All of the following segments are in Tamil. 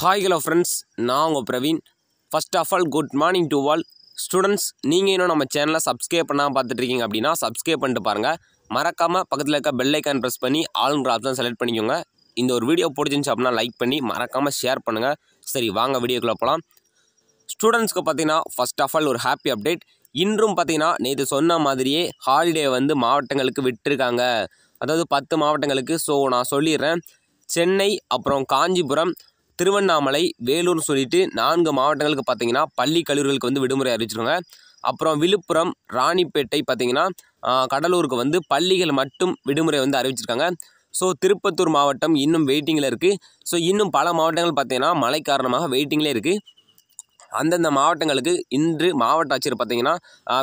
ஹாய் ஹலோ ஃப்ரெண்ட்ஸ் நான் உங்கள் Praveen first of all good morning to all students நீங்கள் இன்னும் நம்ம சேனலை சப்ஸ்கிரைப் பண்ணாமல் பார்த்துட்ருக்கீங்க அப்படின்னா சப்ஸ்கிரைப் பண்ணிட்டு பாருங்கள் மறக்காமல் பக்கத்தில் இருக்க பெல்லைக்கான் ப்ரெஸ் பண்ணி ஆளுங்கிற தான் செலக்ட் பண்ணிக்கோங்க இந்த ஒரு வீடியோ பிடிச்சிருந்துச்சு அப்படின்னா லைக் பண்ணி மறக்காமல் ஷேர் பண்ணுங்கள் சரி வாங்க வீடியோக்குள்ளே போகலாம் ஸ்டூடெண்ட்ஸ்க்கு பார்த்தீங்கன்னா ஃபஸ்ட் ஆஃப் ஆல் ஒரு ஹாப்பி அப்டேட் இன்றும் பார்த்தீங்கன்னா நேற்று சொன்ன மாதிரியே ஹாலிடே வந்து மாவட்டங்களுக்கு விட்டுருக்காங்க அதாவது பத்து மாவட்டங்களுக்கு ஸோ நான் சொல்லிடுறேன் சென்னை அப்புறம் காஞ்சிபுரம் திருவண்ணாமலை வேலூர்னு சொல்லிட்டு நான்கு மாவட்டங்களுக்கு பார்த்தீங்கன்னா பள்ளி கல்லூரிகளுக்கு வந்து விடுமுறை அறிவிச்சிருக்காங்க அப்புறம் விழுப்புரம் ராணிப்பேட்டை பார்த்திங்கன்னா கடலூருக்கு வந்து பள்ளிகள் மட்டும் விடுமுறை வந்து அறிவிச்சிருக்காங்க ஸோ திருப்பத்தூர் மாவட்டம் இன்னும் வெயிட்டிங்கில் இருக்குது ஸோ இன்னும் பல மாவட்டங்கள் பார்த்திங்கன்னா மழை காரணமாக வெயிட்டிங்லேயே இருக்குது அந்தந்த மாவட்டங்களுக்கு இன்று மாவட்ட ஆட்சியர் பார்த்திங்கன்னா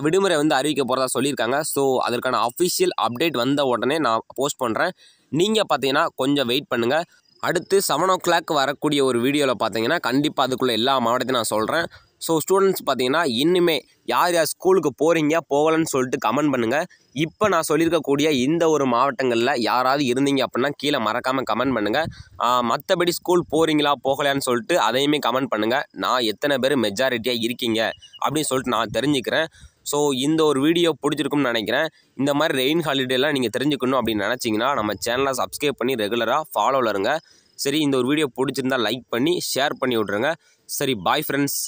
விடுமுறை வந்து அறிவிக்க போகிறதா சொல்லியிருக்காங்க ஸோ அதற்கான அஃபிஷியல் அப்டேட் வந்த உடனே நான் போஸ்ட் பண்ணுறேன் நீங்கள் பார்த்தீங்கன்னா கொஞ்சம் வெயிட் பண்ணுங்கள் அடுத்து செவன் ஓ கிளாக் வரக்கூடிய ஒரு வீடியோவில் பார்த்தீங்கன்னா கண்டிப்பாக அதுக்குள்ளே எல்லா மாவட்டத்தையும் நான் சொல்கிறேன் ஸோ ஸ்டூடெண்ட்ஸ் பார்த்தீங்கன்னா இன்னுமே யார் யார் ஸ்கூலுக்கு போகிறீங்க போகலன்னு சொல்லிட்டு கமெண்ட் பண்ணுங்கள் இப்போ நான் சொல்லியிருக்கக்கூடிய இந்த ஒரு மாவட்டங்களில் யாராவது இருந்தீங்க அப்படின்னா கீழே மறக்காமல் கமெண்ட் பண்ணுங்கள் மற்றபடி ஸ்கூல் போகிறீங்களா போகலையான்னு சொல்லிட்டு அதையுமே கமெண்ட் பண்ணுங்கள் நான் எத்தனை பேர் மெஜாரிட்டியாக இருக்கீங்க அப்படின்னு சொல்லிட்டு நான் தெரிஞ்சுக்கிறேன் ஸோ இந்த ஒரு வீடியோ பிடிச்சிருக்கும்னு நினைக்கிறேன் இந்த மாதிரி ரெயின் ஹாலிடேலாம் நீங்கள் தெரிஞ்சுக்கணும் அப்படின்னு நினச்சிங்கன்னா நம்ம சேனலை சப்ஸ்கிரைப் பண்ணி ரெகுலராக ஃபாலோவில் இருங்க சரி இந்த ஒரு வீடியோ பிடிச்சிருந்தா லைக் பண்ணி ஷேர் பண்ணி விட்ருங்க சரி பாய் ஃப்ரெண்ட்ஸ்